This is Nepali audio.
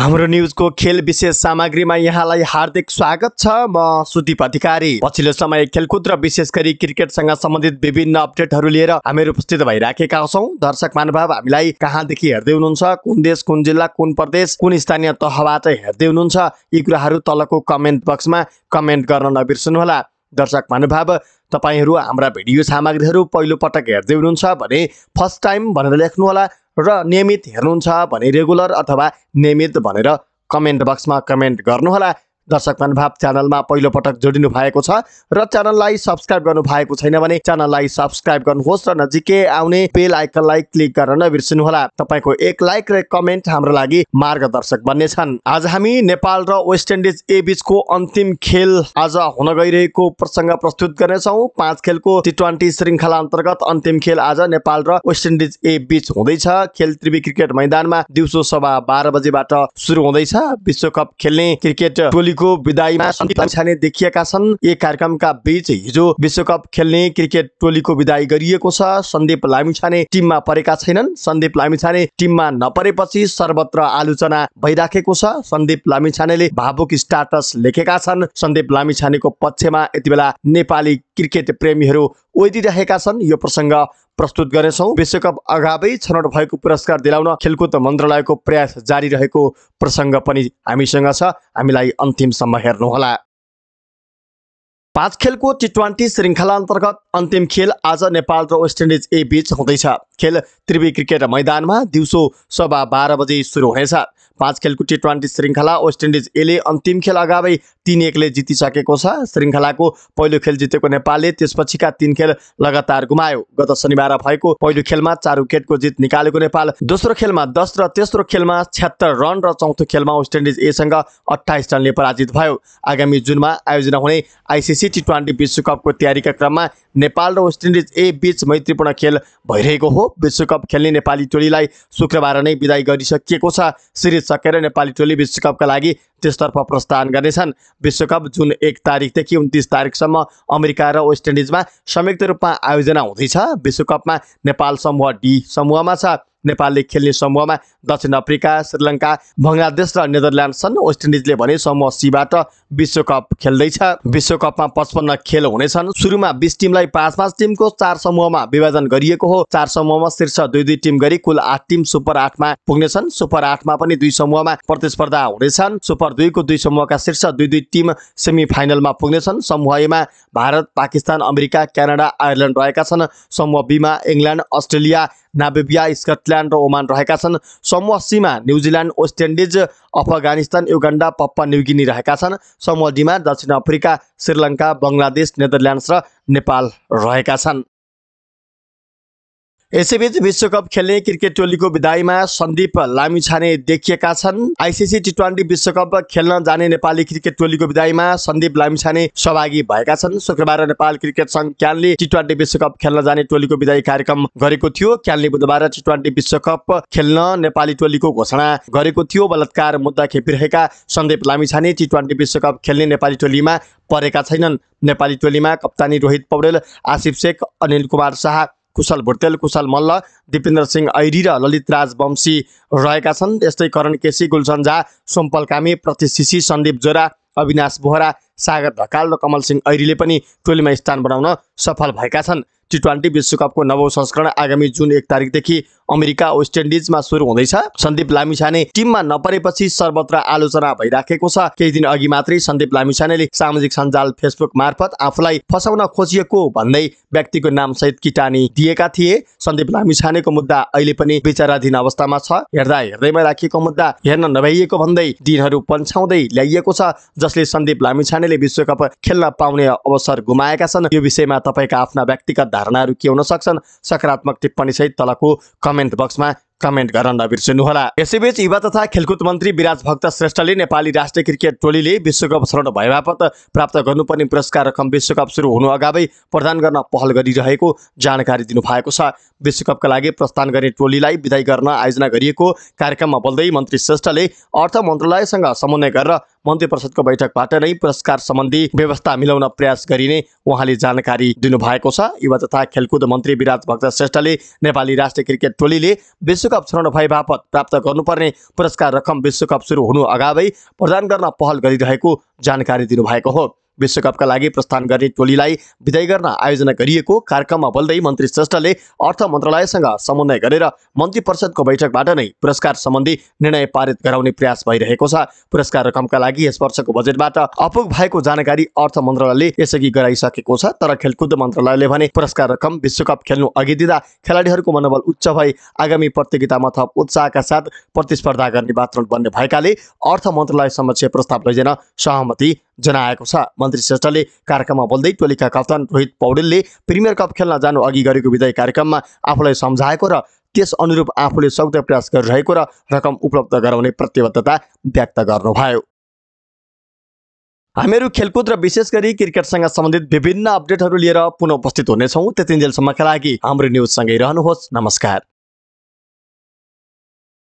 हाम्रो न्युजको खेल विशेष सामग्रीमा यहाँलाई हार्दिक स्वागत छ म सुदीप अधिकारी पछिल्लो समय खेलकुद र विशेष गरी क्रिकेटसँग सम्बन्धित विभिन्न अपडेटहरू लिएर हामी उपस्थित भइराखेका छौँ दर्शक महानुभाव हामीलाई कहाँदेखि हेर्दै हुनुहुन्छ कुन देश कुन जिल्ला कुन प्रदेश कुन स्थानीय तहबाट हेर्दै हुनुहुन्छ यी कुराहरू तलको कमेन्ट बक्समा कमेन्ट गर्न नबिर्सनुहोला दर्शक महानुभाव तपाईँहरू हाम्रा भिडियो सामग्रीहरू पहिलोपटक हेर्दै हुनुहुन्छ भने फर्स्ट टाइम भनेर लेख्नुहोला र नियमित हेर्नुहुन्छ भने रेगुलर अथवा नियमित भनेर कमेन्ट बक्समा कमेन्ट गर्नुहोला दर्शक मनभाव च्यानलमा पहिलो पटक जोडिनु भएको छ र च्यानललाई सब्सक्राइब गर्नु भएको छैन भने च्यानललाई सब्सक्राइब गर्नुहोस् र नजिकै आउने बेल आइकनलाई क्लिक गर्न नबिर्सिनुहोला तपाईँको एक लाइक र कमेन्ट हाम्रो लागि मार्गदर्शक बन्नेछन् आज हामी नेपाल र वेस्ट इन्डिज ए बीचको अन्तिम खेल आज हुन गइरहेको प्रसङ्ग प्रस्तुत गर्नेछौँ पाँच खेलको टी ट्वेन्टी श्रृङ्खला अन्तर्गत अन्तिम खेल आज नेपाल र वेस्ट इन्डिज ए बीच हुँदैछ खेल त्रिवी क्रिकेट मैदानमा दिउँसो सभा बाह्र बजेबाट सुरु हुँदैछ विश्वकप खेल्ने क्रिकेट टोली टोलीको विदाईमा छाने देखिएका छन् एक कार्यक्रमका बीच हिजो विश्वकप खेल्ने क्रिकेट टोलीको विदाई गरिएको छ सन्दीप लामिछाने टिममा परेका छैनन् सन्दीप लामिछाने टिममा नपरेपछि सर्वत्र आलोचना भइराखेको छ सन्दीप लामिछानेले भावुक स्टाटस लेखेका छन् सन्दीप लामिछानेको पक्षमा यति बेला नेपाली क्रिकेट प्रेमीहरू ओइदिरहेका छन् यो प्रसङ्ग प्रस्तुत गर्नेछौँ विश्वकप अगावै छनौट भएको पुरस्कार दिलाउन खेलकुद मन्त्रालयको प्रयास जारी रहेको प्रसङ्ग पनि हामीसँग छ हामीलाई अन्तिमसम्म हेर्नुहोला पाँच खेलको टी ट्वेन्टी श्रृङ्खला अन्तर्गत अन्तिम खेल आज नेपाल र वेस्ट इन्डिज ए बीच हुँदैछ खेल त्रिवी क्रिकेट मैदानमा दिउँसो सभा बाह्र बजे सुरु हुनेछ पाँच खेलको टी ट्वेन्टी श्रृङ्खला वेस्ट इन्डिज एले अन्तिम खेल अगावै तिन एकले जितिसकेको छ श्रृङ्खलाको पहिलो खेल जितेको नेपालले त्यसपछिका तिन खेल लगातार गुमायो गत शनिबार भएको पहिलो खेलमा चार विकेटको जित निकालेको नेपाल दोस्रो खेलमा दस र तेस्रो खेलमा छ्यात्तर रन र चौथो खेलमा वेस्ट इन्डिज एसँग अठाइस रनले पराजित भयो आगामी जुनमा आयोजना हुने आइसिसी आइसिसी टी ट्वेन्टी विश्वकपको तयारीका क्रममा नेपाल र वेस्ट इन्डिज ए बीच मैत्रीपूर्ण खेल भइरहेको हो विश्वकप खेल्ने नेपाली टोलीलाई शुक्रबार नै विदाई गरिसकिएको छ सिरिज सकेर नेपाली टोली विश्वकपका लागि त्यसतर्फ प्रस्थान गर्नेछन् विश्वकप जुन एक तारिकदेखि उन्तिस तारिकसम्म अमेरिका र वेस्ट इन्डिजमा संयुक्त रूपमा आयोजना हुँदैछ विश्वकपमा नेपाल समूह डी समूहमा छ नेपालले खेल्ने समूहमा दक्षिण अफ्रिका श्रीलङ्का बङ्गलादेश र नेदरल्यान्ड छन् वेस्ट इन्डिजले भने समूह सीबाट विश्वकप खेल्दैछ विश्वकपमा पचपन्न खेल हुनेछन् सुरुमा बिस टिमलाई पाँच पाँच टिमको चार समूहमा विभाजन गरिएको हो चार समूहमा शीर्ष दुई दुई टिम गरी कुल आठ टिम सुपर आठमा पुग्नेछन् सुपर आठमा पनि दुई समूहमा प्रतिस्पर्धा हुनेछन् सुपर दुईको दुई समूहका शीर्ष दुई दुई टिम सेमी फाइनलमा पुग्नेछन् समूह एमा Bharat Pakistan America Canada Ireland रहेका छन् समूह बीमा इङ्ल्यान्ड अस्ट्रेलिया नाबेबिया स्कटल्यान्ड र ओमान रहेका छन् समूह सीमा New Zealand West Indies Afghanistan Uganda Papua New Guinea रहेका छन् समूह डीमा दक्षिण अफ्रिका श्रीलङ्का बङ्गलादेश नेदरल्यान्ड्स र नेपाल रहेका छन् यसैबीच विश्वकप खेल्ने क्रिकेट टोलीको विदाईमा सन्दीप लामिछाने देखिएका छन् आइसिसी टी ट्वेन्टी विश्वकप खेल्न जाने नेपाली क्रिकेट टोलीको विदाईमा सन्दीप लामिछाने सहभागी भएका छन् शुक्रबार नेपाल क्रिकेट संघ क्यानले टी ट्वेन्टी विश्वकप खेल्न जाने टोलीको विदाई कार्यक्रम गरेको थियो क्यानले बुधबार टी ट्वेन्टी विश्वकप खेल्न नेपाली टोलीको घोषणा गरेको थियो बलात्कार मुद्दा खेपिरहेका सन्दीप लामिछाने टी ट्वेन्टी विश्वकप खेल्ने नेपाली टोलीमा परेका छैनन् नेपाली टोलीमा कप्तानी रोहित पौडेल आसिफ शेख अनिल कुमार शाह कुशल भुटेल कुशल मल्ल दिपेन्द्र सिंह ऐरी र राज, वंशी रहेका छन् यस्तै करण केसी गुलसन झा सोम्पल कामी प्रतिशिशी सन्दीप जोरा अविनाश बोहरा सागर ढकाल र कमल सिंह ऐरीले पनि टोलीमा स्थान बनाउन सफल भएका छन् टी ट्वेन्टी विश्वकपको नवौँ संस्करण आगामी जुन एक तारिकदेखि अमेरिका वेस्ट इन्डिजमा सुरु हुँदैछ सन्दीप लामिछाने टिममा नपरेपछि सर्वत्र आलोचना भइराखेको छ केही दिन अघि मात्रै सन्दीप लामिछानेले सामाजिक सञ्जाल फेसबुक मार्फत आफूलाई फसाउन खोजिएको भन्दै व्यक्तिको नाम सहित किटानी दिएका थिए सन्दीप लामिछानेको मुद्दा अहिले पनि विचाराधीन अवस्थामा छ हेर्दा हेर्दैमा राखिएको मुद्दा हेर्न नभइएको भन्दै दिनहरू पन्छाउँदै ल्याइएको छ जसले सन्दीप लामिछाने कसैले विश्वकप खेल्न पाउने अवसर गुमाएका छन् यो विषयमा तपाईँका आफ्ना व्यक्तिगत धारणाहरू के हुन सक्छन् सकारात्मक टिप्पणी सहित तलको कमेन्ट बक्समा कमेन्ट गर्न नबिर्सिनुहोला यसैबीच युवा तथा खेलकुद मन्त्री विराज भक्त श्रेष्ठले नेपाली राष्ट्रिय क्रिकेट टोलीले विश्वकप शरण भए बापत प्राप्त गर्नुपर्ने पुरस्कार रकम विश्वकप सुरु हुनु अगावै प्रदान गर्न पहल गरिरहेको जानकारी दिनुभएको छ विश्वकपका लागि प्रस्थान गर्ने टोलीलाई विदाय गर्न आयोजना गरिएको कार्यक्रममा बोल्दै मन्त्री श्रेष्ठले अर्थ मन्त्रालयसँग समन्वय गरेर मन्त्री परिषदको बैठकबाट नै पुरस्कार सम्बन्धी व्यवस्था मिलाउन प्रयास गरिने उहाँले जानकारी दिनुभएको छ युवा तथा खेलकुद मन्त्री विराज भक्त श्रेष्ठले नेपाली राष्ट्रिय क्रिकेट टोलीले विश्वकप स्वर्ण भए बापत प्राप्त गर्नुपर्ने पुरस्कार रकम विश्वकप सुरु हुनु अगावै प्रदान गर्न पहल गरिरहेको जानकारी दिनुभएको हो विश्वकपका लागि प्रस्थान गर्ने टोलीलाई विदाय गर्न आयोजना गरिएको कार्यक्रममा बोल्दै मन्त्री श्रेष्ठले अर्थ मन्त्रालयसँग समन्वय गरेर मन्त्री परिषदको बैठकबाट नै पुरस्कार सम्बन्धी निर्णय पारित गराउने प्रयास भइरहेको छ पुरस्कार रकमका लागि यस वर्षको बजेटबाट अपुग भएको जानकारी अर्थ मन्त्रालयले यसअघि गराइसकेको छ तर खेलकुद मन्त्रालयले भने पुरस्कार रकम विश्वकप खेल्नु अघि दिँदा खेलाडीहरूको मनोबल उच्च भई आगामी प्रतियोगितामा थप उत्साहका साथ प्रतिस्पर्धा गर्ने वातावरण बन्ने भएकाले अर्थ मन्त्रालय समक्ष प्रस्ताव लैजान सहमति जनाएको छ मन्त्री श्रेष्ठले कार्यक्रममा बोल्दै टोलीका कप्तान रोहित पौडेलले प्रिमियर कप खेल्न जानु अघि गरेको विदाय कार्यक्रममा आफूलाई सम्झाएको र त्यस अनुरूप आफूले सक्दो प्रयास गरिरहेको र रकम उपलब्ध गराउने प्रतिबद्धता व्यक्त गर्नुभयो हामीहरू खेलकुद र विशेष गरी क्रिकेटसँग सम्बन्धित विभिन्न अपडेटहरू लिएर पुनः उपस्थित हुनेछौँ त्यतिन्जेलसम्मका लागि हाम्रो न्युजसँगै रहनुहोस् नमस्कार